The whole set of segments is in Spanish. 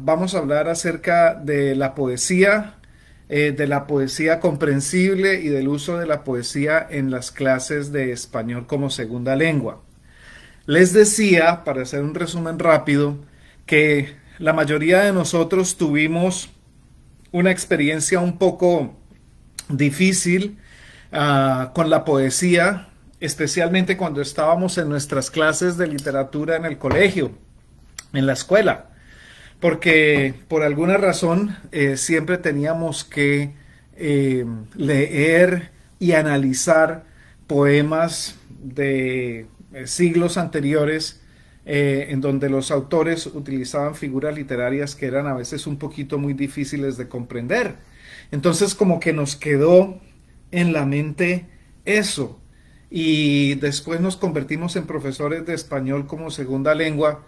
Vamos a hablar acerca de la poesía, eh, de la poesía comprensible y del uso de la poesía en las clases de español como segunda lengua. Les decía, para hacer un resumen rápido, que la mayoría de nosotros tuvimos una experiencia un poco difícil ah, con la poesía, especialmente cuando estábamos en nuestras clases de literatura en el colegio, en la escuela porque por alguna razón eh, siempre teníamos que eh, leer y analizar poemas de eh, siglos anteriores en donde los autores utilizaban figuras literarias que eran a veces un poquito muy difíciles de comprender. Entonces como que nos quedó en la mente eso. Y después nos convertimos en profesores de español como segunda lengua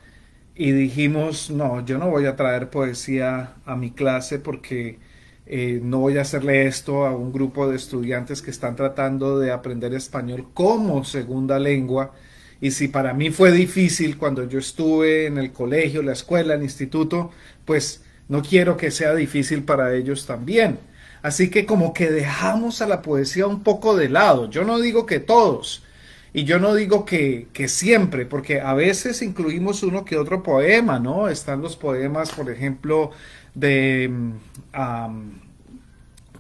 y dijimos, no, yo no voy a traer poesía a mi clase porque eh, no voy a hacerle esto a un grupo de estudiantes que están tratando de aprender español como segunda lengua. Y si para mí fue difícil cuando yo estuve en el colegio, la escuela, el instituto, pues no quiero que sea difícil para ellos también. Así que como que dejamos a la poesía un poco de lado. Yo no digo que todos, y yo no digo que, siempre, porque a veces incluimos uno que otro poema, ¿no? Están los poemas, por ejemplo, de mm,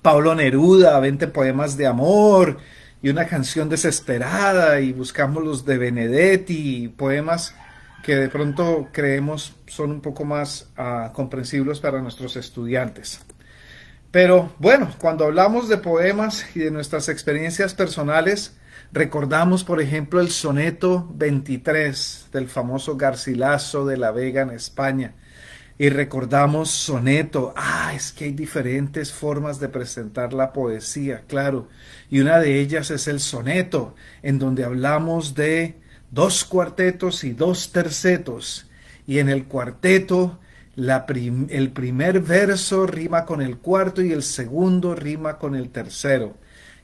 Pablo Neruda, 20 poemas de amor y una canción desesperada, y buscamos los de Benedetti, poemas que de pronto creemos son un poco más ah, comprensibles para nuestros estudiantes. Pero bueno, cuando hablamos de poemas y de nuestras experiencias personales, Recordamos, por ejemplo, el soneto 23 del famoso Garcilaso de la Vega en España. Y recordamos soneto. Ah, es que hay diferentes formas de presentar la poesía, claro. Y una de ellas es el soneto, en donde hablamos de dos cuartetos y dos tercetos. Y en el cuarteto, el primer verso rima con el cuarto y el segundo rima con el tercero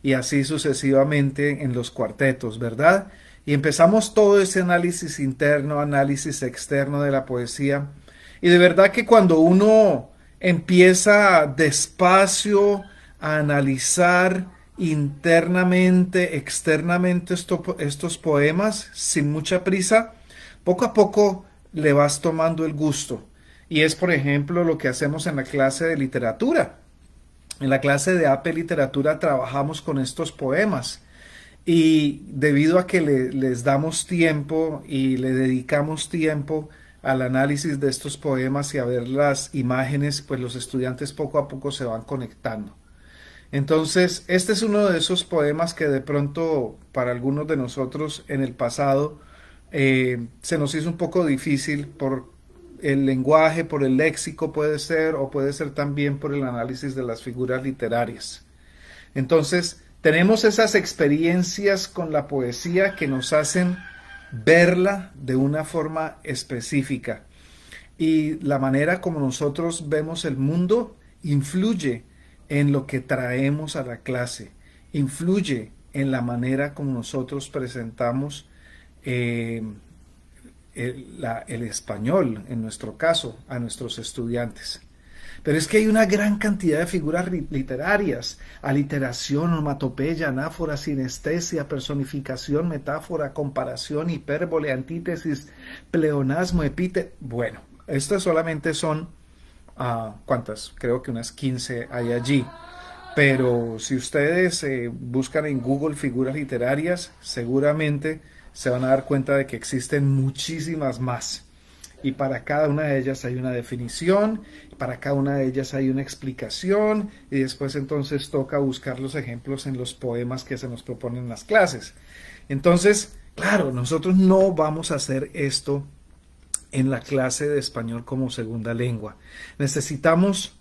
y así sucesivamente en los cuartetos, ¿verdad? Y empezamos todo ese análisis interno, análisis externo de la poesía. Y de verdad que cuando uno empieza despacio a analizar internamente, externamente estos poemas, sin mucha prisa, poco a poco le vas tomando el gusto. Y es, por ejemplo, lo que hacemos en la clase de literatura. En la clase de AP Literatura trabajamos con estos poemas y debido a que les damos tiempo y le dedicamos tiempo al análisis de estos poemas y a ver las imágenes, pues los estudiantes poco a poco se van conectando. Entonces, este es uno de esos poemas que de pronto para algunos de nosotros en el pasado eh, se nos hizo un poco difícil por el lenguaje, por el léxico puede ser, o puede ser también por el análisis de las figuras literarias. Entonces, tenemos esas experiencias con la poesía que nos hacen verla de una forma específica. Y la manera como nosotros vemos el mundo influye en lo que traemos a la clase, influye en la manera como nosotros presentamos eh, el, español, en nuestro caso, a nuestros estudiantes. Pero es que hay una gran cantidad de figuras literarias, aliteración, onomatopeya, anáfora, sinestesia, personificación, metáfora, comparación, hipérbole, antítesis, pleonasmo, epíteto. Bueno, estas solamente son, ah, ¿cuántas? Creo que unas 15 hay allí. Pero si ustedes eh, buscan en Google figuras literarias, seguramente se van a dar cuenta de que existen muchísimas más. Y para cada una de ellas hay una definición, para cada una de ellas hay una explicación, y después entonces toca buscar los ejemplos en los poemas que se nos proponen en las clases. Entonces, claro, nosotros no vamos a hacer esto en la clase de español como segunda lengua. Necesitamos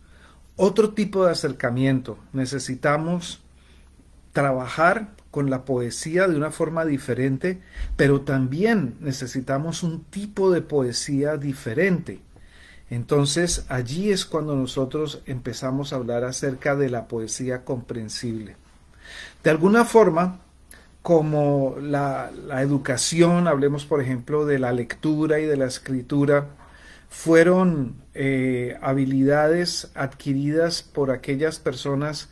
otro tipo de acercamiento, necesitamos trabajar con la poesía de una forma diferente, pero también necesitamos un tipo de poesía diferente. Entonces allí es cuando nosotros empezamos a hablar acerca de la poesía comprensible. De alguna forma, como la, educación, hablemos por ejemplo de la lectura y de la escritura, fueron eh, habilidades adquiridas por aquellas personas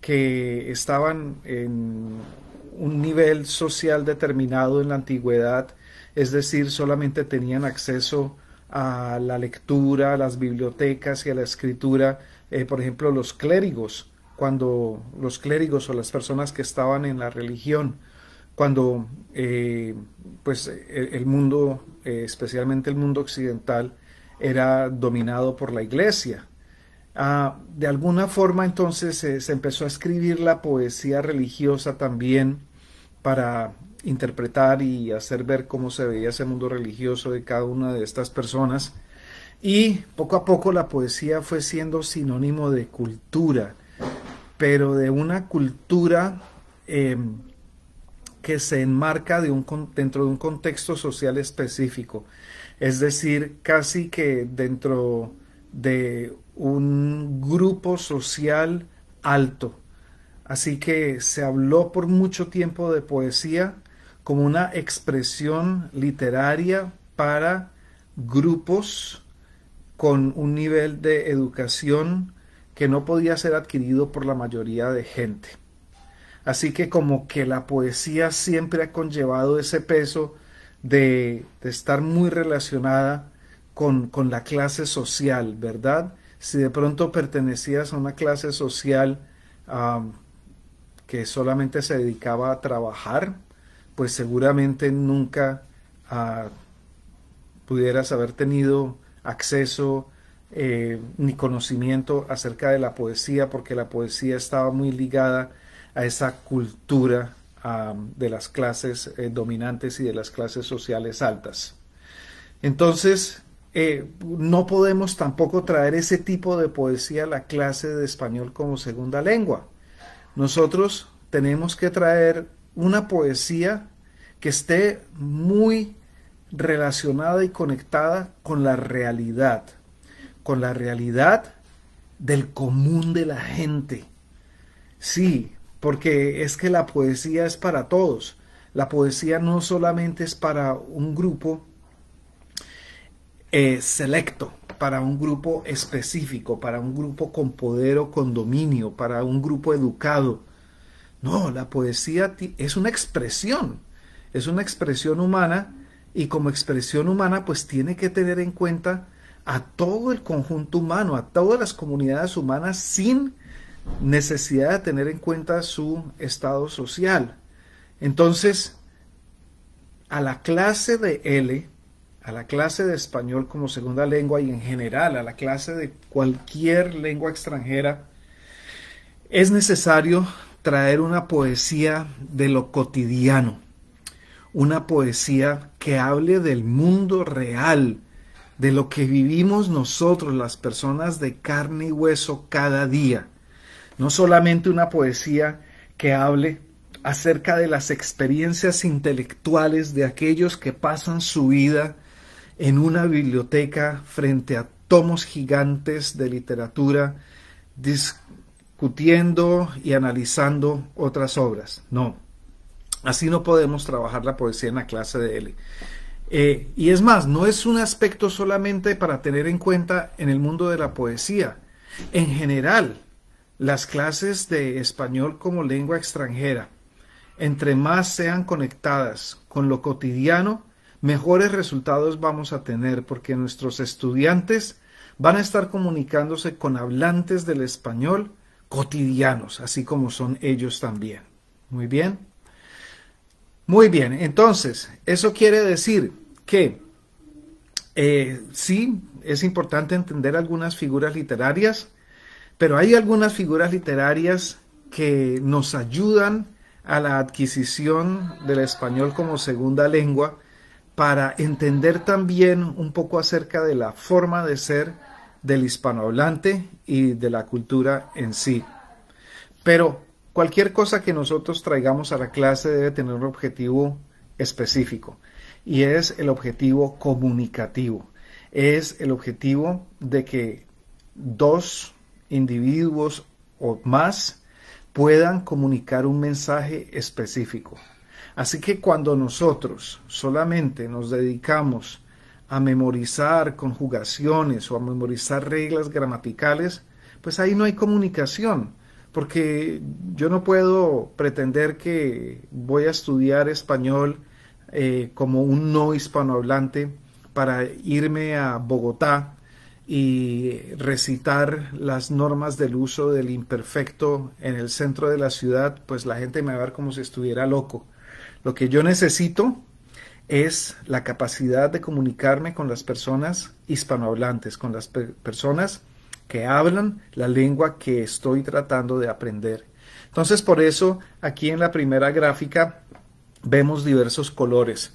que estaban en un nivel social determinado en la antigüedad, es decir, solamente tenían acceso a la lectura, a las bibliotecas y a la escritura, eh, por ejemplo, los clérigos, cuando los clérigos o las personas que estaban en la religión, cuando eh, pues el, mundo, eh, especialmente el mundo occidental, era dominado por la iglesia. Ah, de alguna forma entonces eh, se empezó a escribir la poesía religiosa también para interpretar y hacer ver cómo se veía ese mundo religioso de cada una de estas personas. Y poco a poco la poesía fue siendo sinónimo de cultura, pero de una cultura em, que se enmarca de un, dentro de un contexto social específico. Es decir, casi que dentro de un grupo social alto. Así que se habló por mucho tiempo de poesía como una expresión literaria para grupos con un nivel de educación que no podía ser adquirido por la mayoría de gente. Así que como que la poesía siempre ha conllevado ese peso de, estar muy relacionada con, la clase social, ¿verdad? Si de pronto pertenecías a una clase social que solamente se dedicaba a trabajar, pues seguramente nunca ah, pudieras haber tenido acceso eh, ni conocimiento acerca de la poesía, porque la poesía estaba muy ligada a esa cultura de las clases eh, dominantes y de las clases sociales altas. Entonces, eh, no podemos tampoco traer ese tipo de poesía a la clase de español como segunda lengua. Nosotros tenemos que traer una poesía que esté muy relacionada y conectada con la realidad, con la realidad del común de la gente. Sí, porque es que la poesía es para todos. La poesía no solamente es para un grupo eh, selecto, para un grupo específico, para un grupo con poder o con dominio, para un grupo educado. No, la poesía es una expresión, es una expresión humana y como expresión humana pues tiene que tener en cuenta a todo el conjunto humano, a todas las comunidades humanas sin necesidad de tener en cuenta su estado social. Entonces, a la clase de L a la clase de español como segunda lengua y en general a la clase de cualquier lengua extranjera, es necesario traer una poesía de lo cotidiano, una poesía que hable del mundo real, de lo que vivimos nosotros, las personas de carne y hueso cada día. No solamente una poesía que hable acerca de las experiencias intelectuales de aquellos que pasan su vida en una biblioteca frente a tomos gigantes de literatura discutiendo y analizando otras obras. No, así no podemos trabajar la poesía en la clase de L. Eh, y es más, no es un aspecto solamente para tener en cuenta en el mundo de la poesía. En general, las clases de español como lengua extranjera, entre más sean conectadas con lo cotidiano, mejores resultados vamos a tener porque nuestros estudiantes van a estar comunicándose con hablantes del español cotidianos, así como son ellos también. Muy bien. Muy bien, entonces, eso quiere decir que eh, sí, es importante entender algunas figuras literarias, pero hay algunas figuras literarias que nos ayudan a la adquisición del español como segunda lengua para entender también un poco acerca de la forma de ser del hispanohablante y de la cultura en sí. Pero cualquier cosa que nosotros traigamos a la clase debe tener un objetivo específico y es el objetivo comunicativo. Es el objetivo de que dos individuos o más puedan comunicar un mensaje específico. Así que cuando nosotros solamente nos dedicamos a memorizar conjugaciones o a memorizar reglas gramaticales, pues ahí no hay comunicación, porque yo no puedo pretender que voy a estudiar español eh, como un no hispanohablante para irme a Bogotá y recitar las normas del uso del imperfecto en el centro de la ciudad, pues la gente me va a ver como si estuviera loco. Lo que yo necesito es la capacidad de comunicarme con las personas hispanohablantes, con las personas que hablan la lengua que estoy tratando de aprender. Entonces, por eso aquí en la primera gráfica vemos diversos colores,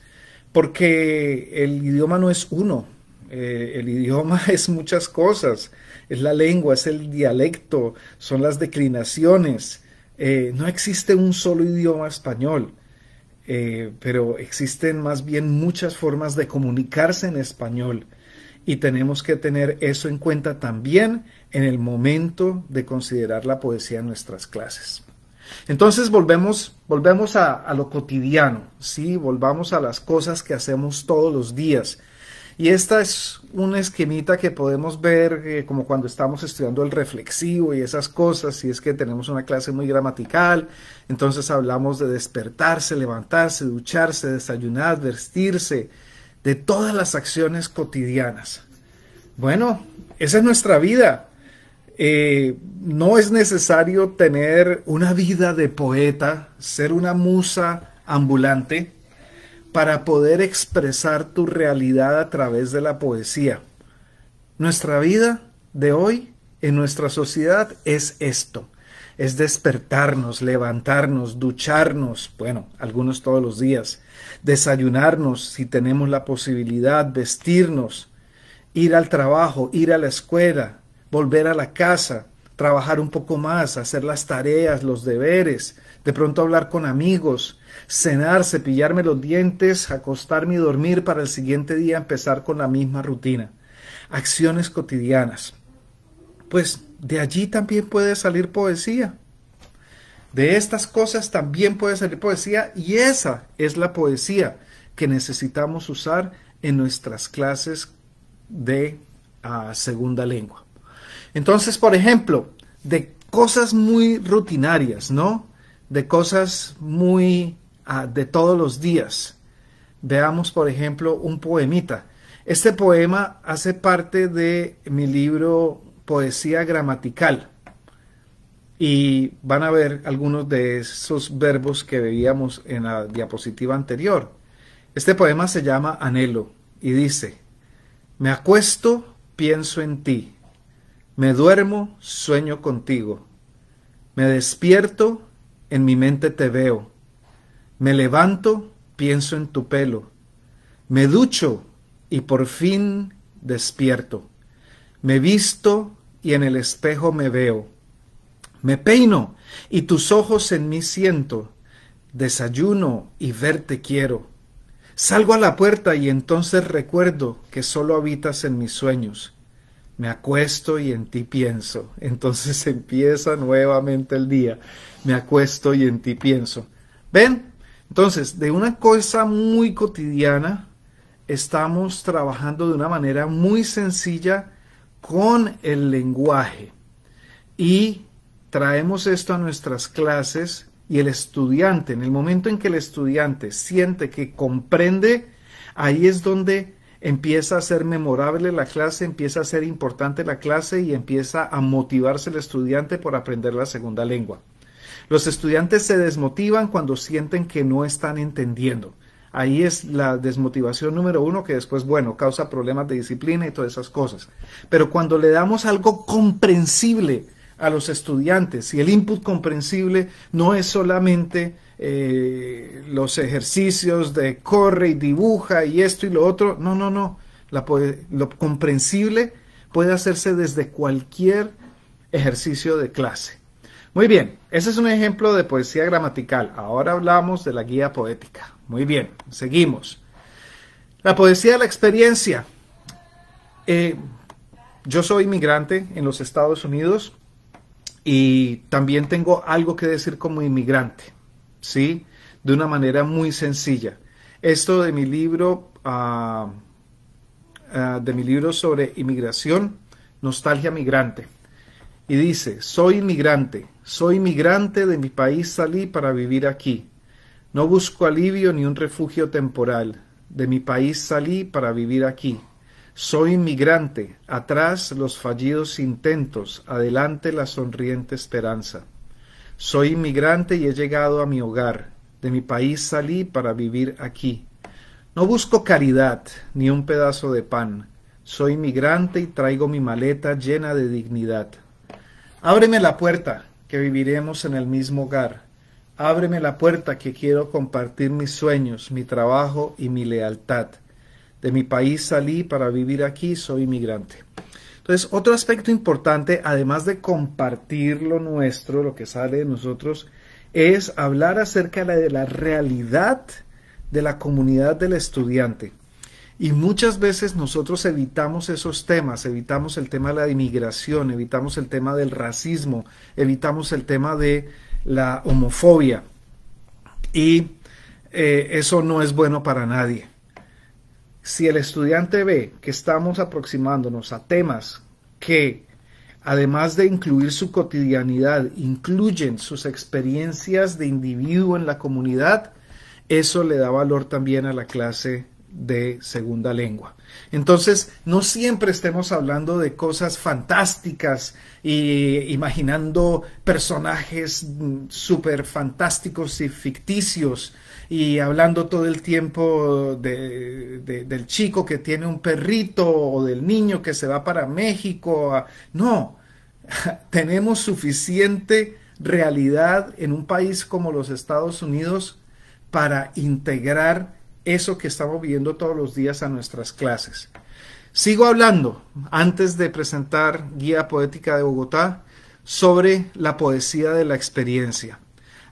porque el idioma no es uno, eh, el idioma es muchas cosas, es la lengua, es el dialecto, son las declinaciones. Eh, no existe un solo idioma español. Eh, pero existen más bien muchas formas de comunicarse en español y tenemos que tener eso en cuenta también en el momento de considerar la poesía en nuestras clases. Entonces volvemos, volvemos a, a lo cotidiano, ¿sí? volvamos a las cosas que hacemos todos los días y esta es una esquemita que podemos ver eh, como cuando estamos estudiando el reflexivo y esas cosas, si es que tenemos una clase muy gramatical, entonces hablamos de despertarse, levantarse, ducharse, desayunar, vestirse, de todas las acciones cotidianas. Bueno, esa es nuestra vida. Eh, no es necesario tener una vida de poeta, ser una musa ambulante para poder expresar tu realidad a través de la poesía. Nuestra vida de hoy en nuestra sociedad es esto. Es despertarnos, levantarnos, ducharnos, bueno, algunos todos los días, desayunarnos si tenemos la posibilidad, vestirnos, ir al trabajo, ir a la escuela, volver a la casa, trabajar un poco más, hacer las tareas, los deberes, de pronto hablar con amigos, cenar, cepillarme los dientes, acostarme y dormir para el siguiente día empezar con la misma rutina. Acciones cotidianas. Pues de allí también puede salir poesía. De estas cosas también puede salir poesía y esa es la poesía que necesitamos usar en nuestras clases de ah, segunda lengua. Entonces, por ejemplo, de cosas muy rutinarias, ¿no? De cosas muy de todos los días. Veamos, por ejemplo, un poemita. Este poema hace parte de mi libro Poesía Gramatical. Y van a ver algunos de esos verbos que veíamos en la diapositiva anterior. Este poema se llama Anhelo y dice, me acuesto, pienso en ti, me duermo, sueño contigo, me despierto, en mi mente te veo, me levanto, pienso en tu pelo. Me ducho y por fin despierto. Me visto y en el espejo me veo. Me peino y tus ojos en mí siento. Desayuno y verte quiero. Salgo a la puerta y entonces recuerdo que solo habitas en mis sueños. Me acuesto y en ti pienso. Entonces empieza nuevamente el día. Me acuesto y en ti pienso. ¿Ven? Entonces, de una cosa muy cotidiana, estamos trabajando de una manera muy sencilla con el lenguaje y traemos esto a nuestras clases y el estudiante, en el momento en que el estudiante siente que comprende, ahí es donde empieza a ser memorable la clase, empieza a ser importante la clase y empieza a motivarse el estudiante por aprender la segunda lengua. Los estudiantes se desmotivan cuando sienten que no están entendiendo. Ahí es la desmotivación número uno que después, bueno, causa problemas de disciplina y todas esas cosas. Pero cuando le damos algo comprensible a los estudiantes y el input comprensible no es solamente eh, los ejercicios de corre y dibuja y esto y lo otro, no, no, no. lo comprensible puede hacerse desde cualquier ejercicio de clase. Muy bien, ese es un ejemplo de poesía gramatical. Ahora hablamos de la guía poética. Muy bien, seguimos. La poesía de la experiencia. Eh, yo soy inmigrante en los Estados Unidos y también tengo algo que decir como inmigrante, ¿sí? De una manera muy sencilla. Esto de mi libro, ah, ah, de mi libro sobre inmigración, Nostalgia Migrante y dice, soy inmigrante. soy inmigrante de mi país salí para vivir aquí. No busco alivio ni un refugio temporal. De mi país salí para vivir aquí. Soy inmigrante, atrás los fallidos intentos, adelante la sonriente esperanza. Soy inmigrante y he llegado a mi hogar. De mi país salí para vivir aquí. No busco caridad ni un pedazo de pan. Soy inmigrante y traigo mi maleta llena de dignidad. Ábreme la puerta, que viviremos en el mismo hogar. Ábreme la puerta, que quiero compartir mis sueños, mi trabajo y mi lealtad. De mi país salí para vivir aquí, soy inmigrante. Entonces, otro aspecto importante, además de compartir lo nuestro, lo que sale de nosotros, es hablar acerca de la realidad de la comunidad del estudiante. Y muchas veces nosotros evitamos esos temas, evitamos el tema de la inmigración, evitamos el tema del racismo, evitamos el tema de la homofobia. Y eh, eso no es bueno para nadie. Si el estudiante ve que estamos aproximándonos a temas que, además de incluir su cotidianidad, incluyen sus experiencias de individuo en la comunidad, eso le da valor también a la clase de segunda lengua. Entonces, no siempre estemos hablando de cosas fantásticas y imaginando personajes mm, súper fantásticos y ficticios y hablando todo el tiempo del chico que tiene un perrito o del niño que se va para México. No, tenemos suficiente realidad en un país como los Estados Unidos para integrar eso que estamos viendo todos los días a nuestras clases. Sigo hablando, antes de presentar Guía Poética de Bogotá, sobre la poesía de la experiencia.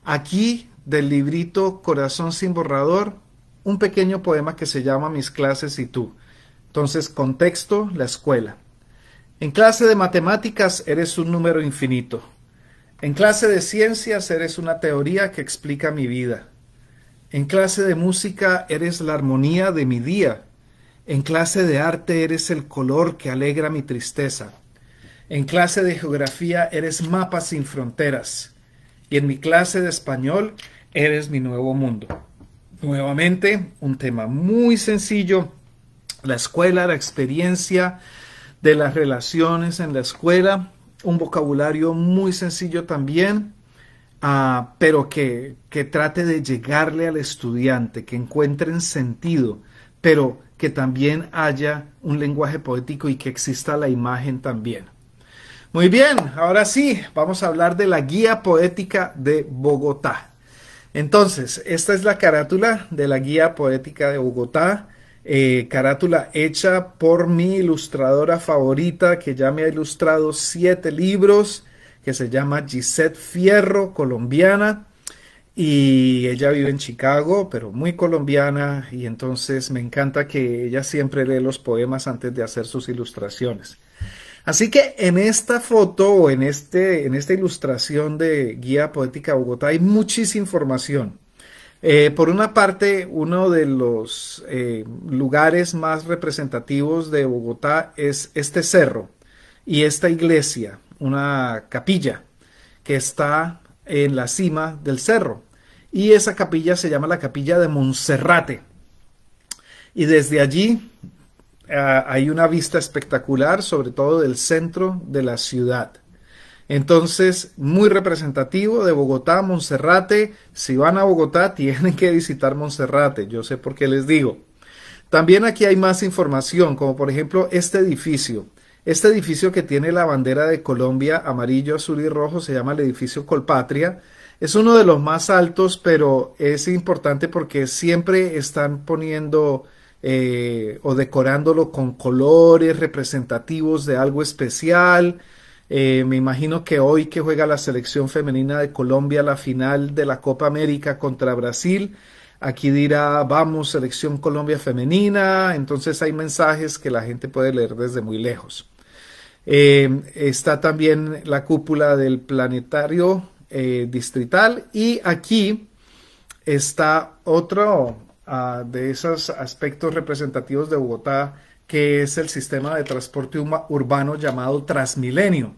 Aquí, del librito Corazón sin borrador, un pequeño poema que se llama Mis clases y tú. Entonces, contexto, la escuela. En clase de matemáticas eres un número infinito. En clase de ciencias eres una teoría que explica mi vida. En clase de música eres la armonía de mi día. En clase de arte eres el color que alegra mi tristeza. En clase de geografía eres mapas sin fronteras. Y en mi clase de español eres mi nuevo mundo. Nuevamente, un tema muy sencillo. La escuela, la experiencia de las relaciones en la escuela. Un vocabulario muy sencillo también Ah, pero que, que trate de llegarle al estudiante, que encuentren sentido, pero que también haya un lenguaje poético y que exista la imagen también. Muy bien, ahora sí, vamos a hablar de la guía poética de Bogotá. Entonces, esta es la carátula de la guía poética de Bogotá, eh, carátula hecha por mi ilustradora favorita que ya me ha ilustrado siete libros que se llama Gisette Fierro, colombiana, y ella vive en Chicago, pero muy colombiana, y entonces me encanta que ella siempre lee los poemas antes de hacer sus ilustraciones. Así que en esta foto o en, este, en esta ilustración de Guía Poética Bogotá hay muchísima información. Eh, por una parte, uno de los eh, lugares más representativos de Bogotá es este cerro y esta iglesia una capilla que está en la cima del cerro. Y esa capilla se llama la capilla de Monserrate. Y desde allí eh, hay una vista espectacular, sobre todo del centro de la ciudad. Entonces, muy representativo de Bogotá, Monserrate. Si van a Bogotá, tienen que visitar Monserrate. Yo sé por qué les digo. También aquí hay más información, como por ejemplo este edificio. Este edificio que tiene la bandera de Colombia amarillo, azul y rojo se llama el edificio Colpatria. Es uno de los más altos, pero es importante porque siempre están poniendo eh, o decorándolo con colores representativos de algo especial. Eh, me imagino que hoy que juega la selección femenina de Colombia la final de la Copa América contra Brasil, aquí dirá, vamos, selección Colombia femenina. Entonces hay mensajes que la gente puede leer desde muy lejos. Eh, está también la cúpula del planetario eh, distrital y aquí está otro ah, de esos aspectos representativos de Bogotá que es el sistema de transporte urbano llamado Transmilenio,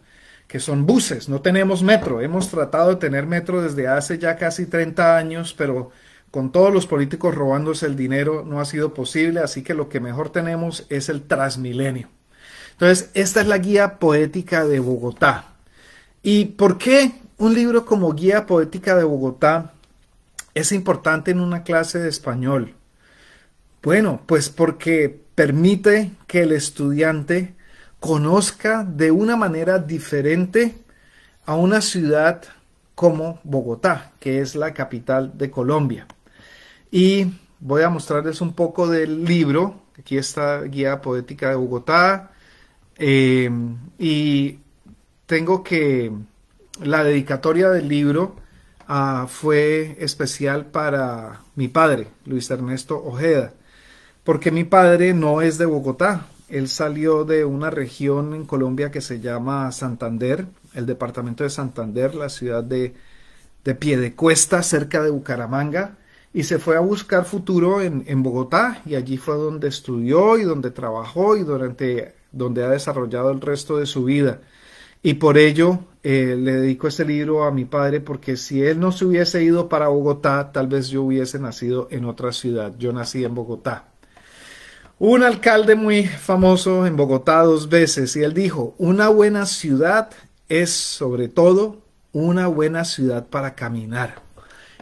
que son buses, no tenemos metro, hemos tratado de tener metro desde hace ya casi 30 años, pero con todos los políticos robándose el dinero no ha sido posible, así que lo que mejor tenemos es el Transmilenio. Entonces, esta es la guía poética de Bogotá. ¿Y por qué un libro como Guía Poética de Bogotá es importante en una clase de español? Bueno, pues porque permite que el estudiante conozca de una manera diferente a una ciudad como Bogotá, que es la capital de Colombia. Y voy a mostrarles un poco del libro. Aquí está Guía Poética de Bogotá. Eh, y tengo que la dedicatoria del libro ah, fue especial para mi padre, Luis Ernesto Ojeda, porque mi padre no es de Bogotá. Él salió de una región en Colombia que se llama Santander, el departamento de Santander, la ciudad de, de Piedecuesta, cerca de Bucaramanga, y se fue a buscar futuro en, en Bogotá, y allí fue donde estudió y donde trabajó, y durante donde ha desarrollado el resto de su vida. Y por ello eh, le dedico este libro a mi padre, porque si él no se hubiese ido para Bogotá, tal vez yo hubiese nacido en otra ciudad. Yo nací en Bogotá. un alcalde muy famoso en Bogotá dos veces y él dijo, una buena ciudad es sobre todo una buena ciudad para caminar.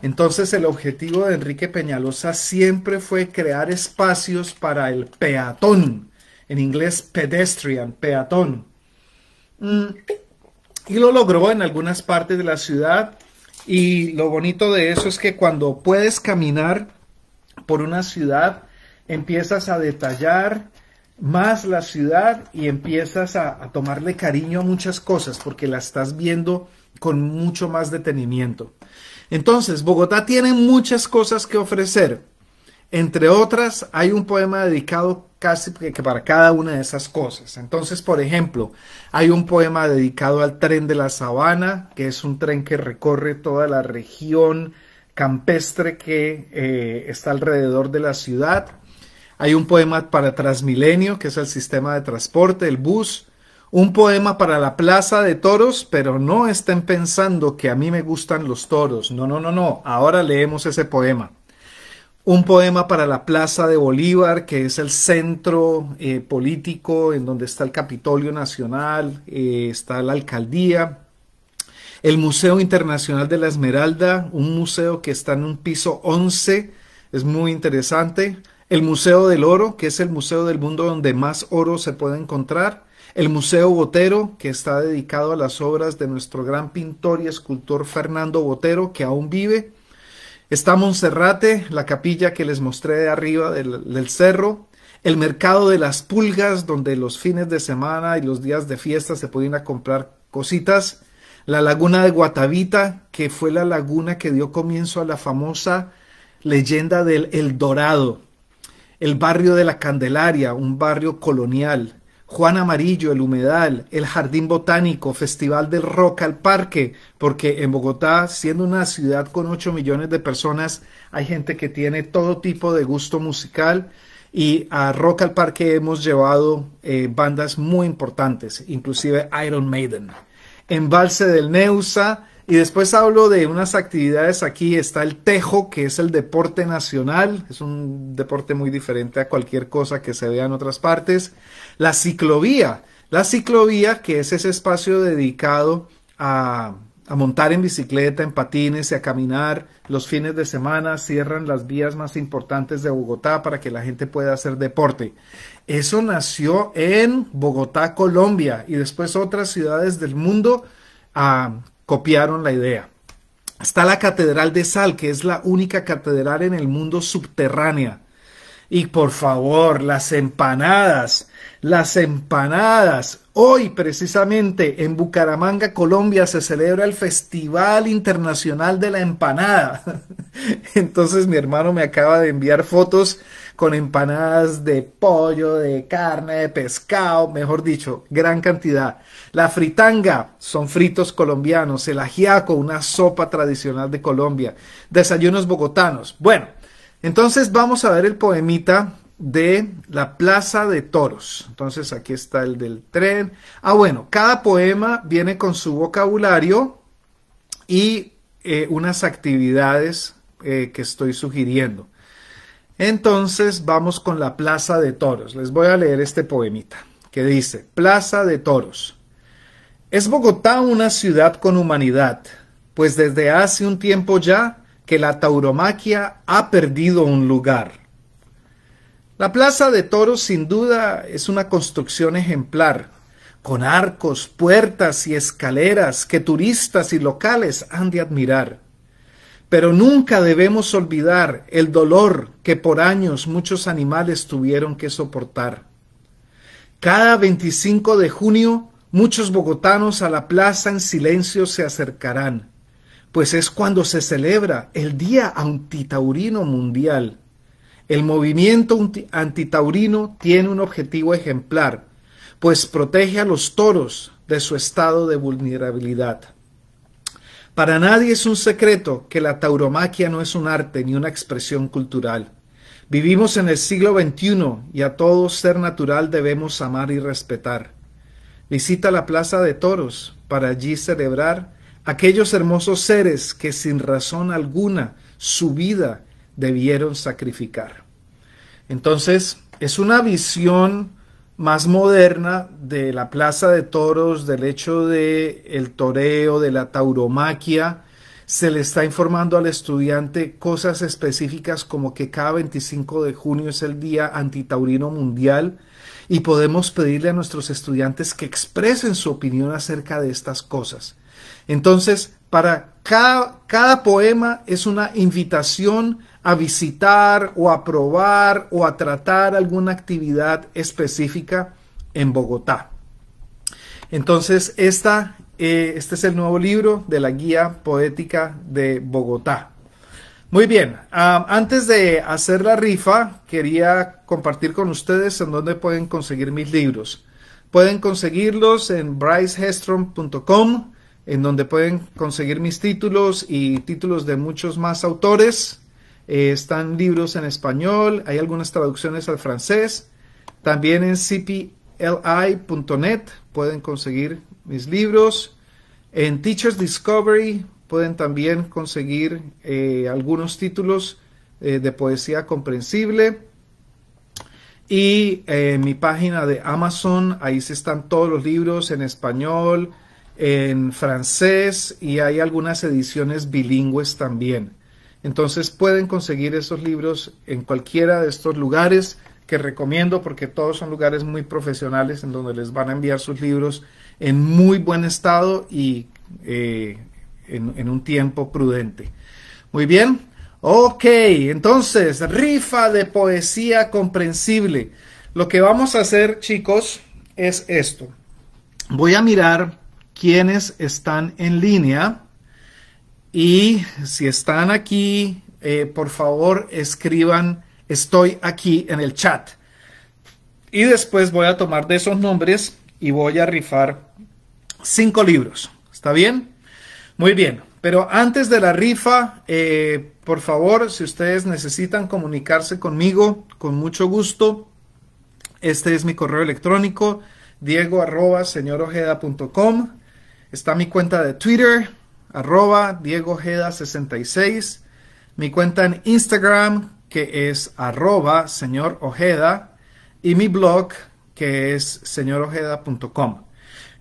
Entonces el objetivo de Enrique Peñalosa siempre fue crear espacios para el peatón en inglés pedestrian, peatón. Mm. Y lo logró en algunas partes de la ciudad y lo bonito de eso es que cuando puedes caminar por una ciudad, empiezas a detallar más la ciudad y empiezas a, a, tomarle cariño a muchas cosas porque la estás viendo con mucho más detenimiento. Entonces, Bogotá tiene muchas cosas que ofrecer. Entre otras, hay un poema dedicado casi que para cada una de esas cosas. Entonces, por ejemplo, hay un poema dedicado al tren de la sabana, que es un tren que recorre toda la región campestre que eh, está alrededor de la ciudad. Hay un poema para Transmilenio, que es el sistema de transporte, el bus. Un poema para la plaza de toros, pero no estén pensando que a mí me gustan los toros. No, no, no, no. Ahora leemos ese poema un poema para la Plaza de Bolívar, que es el centro eh, político en donde está el Capitolio Nacional, eh, está la alcaldía, el Museo Internacional de la Esmeralda, un museo que está en un piso 11, es muy interesante, el Museo del Oro, que es el museo del mundo donde más oro se puede encontrar, el Museo Botero, que está dedicado a las obras de nuestro gran pintor y escultor Fernando Botero, que aún vive, Está Monserrate, la capilla que les mostré de arriba del, cerro, el mercado de las pulgas, donde los fines de semana y los días de fiesta se podían comprar cositas, la laguna de Guatavita, que fue la laguna que dio comienzo a la famosa leyenda del El Dorado, el barrio de la Candelaria, un barrio colonial, Juan Amarillo, El Humedal, El Jardín Botánico, Festival del Rock al Parque, porque en Bogotá, siendo una ciudad con 8 millones de personas, hay gente que tiene todo tipo de gusto musical y a Rock al Parque hemos llevado eh, bandas muy importantes, inclusive Iron Maiden. Embalse del Neusa, y después hablo de unas actividades aquí. Está el tejo, que es el deporte nacional. Es un deporte muy diferente a cualquier cosa que se vea en otras partes. La ciclovía. La ciclovía, que es ese espacio dedicado a, montar en bicicleta, en patines y a caminar. Los fines de semana cierran las vías más importantes de Bogotá para que la gente pueda hacer deporte. Eso nació en Bogotá, Colombia, y después otras ciudades del mundo copiaron la idea. Está la Catedral de Sal, que es la única catedral en el mundo subterránea. Y por favor, las empanadas las empanadas. Hoy precisamente en Bucaramanga, Colombia, se celebra el Festival Internacional de la Empanada. Entonces mi hermano me acaba de enviar fotos con empanadas de pollo, de carne, de pescado, mejor dicho, gran cantidad. La fritanga son fritos colombianos, el ajiaco, una sopa tradicional de Colombia, desayunos bogotanos. Bueno, entonces vamos a ver el poemita de la Plaza de Toros. Entonces aquí está el del tren. Ah, bueno, cada poema viene con su vocabulario y eh, unas actividades eh, que estoy sugiriendo. Entonces vamos con la Plaza de Toros. Les voy a leer este poemita que dice, Plaza de Toros. Es Bogotá una ciudad con humanidad, pues desde hace un tiempo ya que la tauromaquia ha perdido un lugar la Plaza de Toros sin duda es una construcción ejemplar, con arcos, puertas y escaleras que turistas y locales han de admirar. Pero nunca debemos olvidar el dolor que por años muchos animales tuvieron que soportar. Cada 25 de junio muchos bogotanos a la plaza en silencio se acercarán, pues es cuando se celebra el Día Antitaurino Mundial el movimiento antitaurino tiene un objetivo ejemplar, pues protege a los toros de su estado de vulnerabilidad. Para nadie es un secreto que la tauromaquia no es un arte ni una expresión cultural. Vivimos en el siglo XXI y a todo ser natural debemos amar y respetar. Visita la Plaza de Toros para allí celebrar aquellos hermosos seres que sin razón alguna su vida debieron sacrificar. Entonces, es una visión más moderna de la plaza de toros, del hecho de el toreo, de la tauromaquia, se le está informando al estudiante cosas específicas como que cada 25 de junio es el día antitaurino mundial y podemos pedirle a nuestros estudiantes que expresen su opinión acerca de estas cosas. Entonces, para cada, cada poema es una invitación a visitar o a probar o a tratar alguna actividad específica en Bogotá. Entonces, esta, eh, este es el nuevo libro de la guía poética de Bogotá. Muy bien, antes de hacer la rifa, quería compartir con ustedes en dónde pueden conseguir mis libros. Pueden conseguirlos en brycehestrom.com, en donde pueden conseguir mis títulos y títulos de muchos más autores. Eh, están libros en español, hay algunas traducciones al francés. También en cpli.net pueden conseguir mis libros. En Teachers Discovery pueden también conseguir eh, algunos títulos eh, de poesía comprensible. Y en mi página de Amazon, ahí se están todos los libros en español, en francés y hay algunas ediciones bilingües también. Entonces pueden conseguir esos libros en cualquiera de estos lugares que recomiendo porque todos son lugares muy profesionales en donde les van a enviar sus libros en muy buen estado y eh, en, en un tiempo prudente. Muy bien, ok, entonces rifa de poesía comprensible. Lo que vamos a hacer chicos es esto. Voy a mirar quiénes están en línea y si están aquí, eh, por favor escriban estoy aquí en el chat. Y después voy a tomar de esos nombres y voy a rifar cinco libros. ¿Está bien? Muy bien. Pero antes de la rifa, eh, por favor, si ustedes necesitan comunicarse conmigo, con mucho gusto. Este es mi correo electrónico, diego Está mi cuenta de Twitter, arroba Diego Ojeda 66. Mi cuenta en Instagram, que es arroba señor Ojeda. Y mi blog, que es señorojeda.com.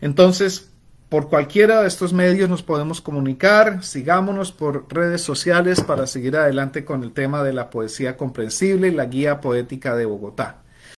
Entonces, por cualquiera de estos medios nos podemos comunicar, sigámonos por redes sociales para seguir adelante con el tema de la poesía comprensible y la guía poética de Bogotá.